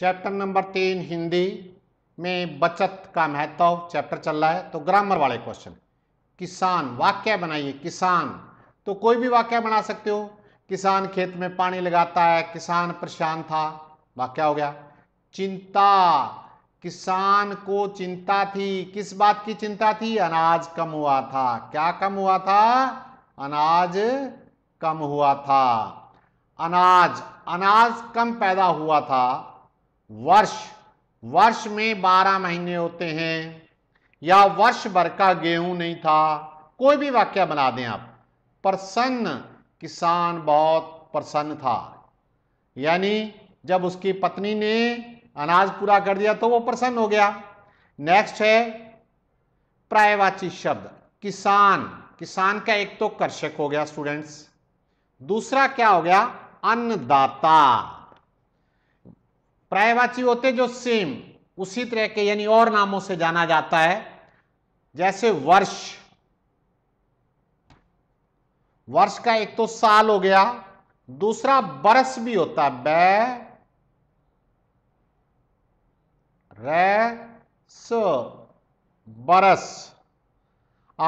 chapter number तीन हिंदी में बचत का महत्व चैप्टर चल रहा है तो ग्रामर वाले क्वेश्चन किसान वाक्य बनाइए किसान तो कोई भी वाक्य बना सकते हो किसान खेत में पानी लगाता है किसान परेशान था वाक्य हो गया चिंता किसान को चिंता थी किस बात की चिंता थी अनाज कम हुआ था क्या कम हुआ था अनाज कम हुआ था अनाज अनाज कम पैदा हुआ था वर्ष वर्ष में बारह महीने होते हैं या वर्ष भर का गेहूं नहीं था कोई भी वाक्य बना दें आप प्रसन्न किसान बहुत प्रसन्न था यानी जब उसकी पत्नी ने अनाज पूरा कर दिया तो वो प्रसन्न हो गया नेक्स्ट है प्रायवाची शब्द किसान किसान का एक तो कर्षक हो गया स्टूडेंट्स दूसरा क्या हो गया अन्नदाता पर्यायवाची होते जो सेम उसी तरह के यानी और नामों से जाना जाता है जैसे वर्ष वर्ष का एक तो साल हो गया दूसरा बरस भी होता है बै बरस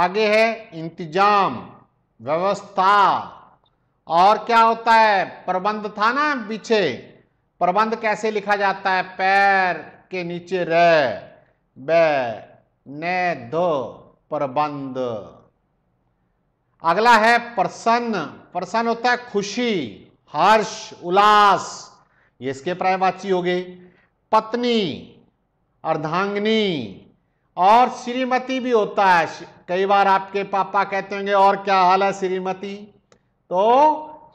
आगे है इंतजाम व्यवस्था और क्या होता है प्रबंध था ना पीछे प्रबंध कैसे लिखा जाता है पैर के नीचे र ने दो प्रबंध अगला है प्रसन्न प्रसन्न होता है खुशी हर्ष उल्लास ये इसके प्रायवाची हो गए पत्नी अर्धांगनी और श्रीमती भी होता है कई बार आपके पापा कहते होंगे और क्या हाल है श्रीमती तो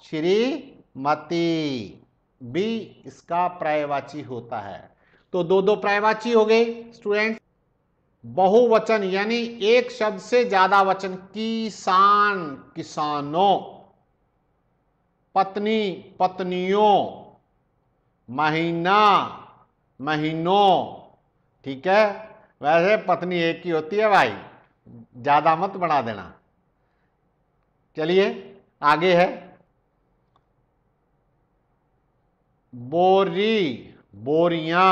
श्रीमती बी इसका प्रायवाची होता है तो दो दो प्रायवाची हो गए स्टूडेंट बहुवचन यानी एक शब्द से ज्यादा वचन किसान किसानों पत्नी पत्नियों महीना महीनों ठीक है वैसे पत्नी एक ही होती है भाई ज्यादा मत बढ़ा देना चलिए आगे है बोरी बोरिया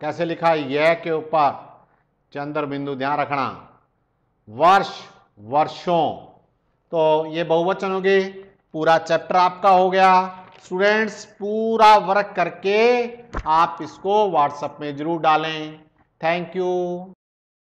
कैसे लिखा यह के ऊपर चंद्र बिंदु ध्यान रखना वर्ष वर्षों तो ये बहुवचन हो गए पूरा चैप्टर आपका हो गया स्टूडेंट्स पूरा वर्क करके आप इसको व्हाट्सएप में जरूर डालें थैंक यू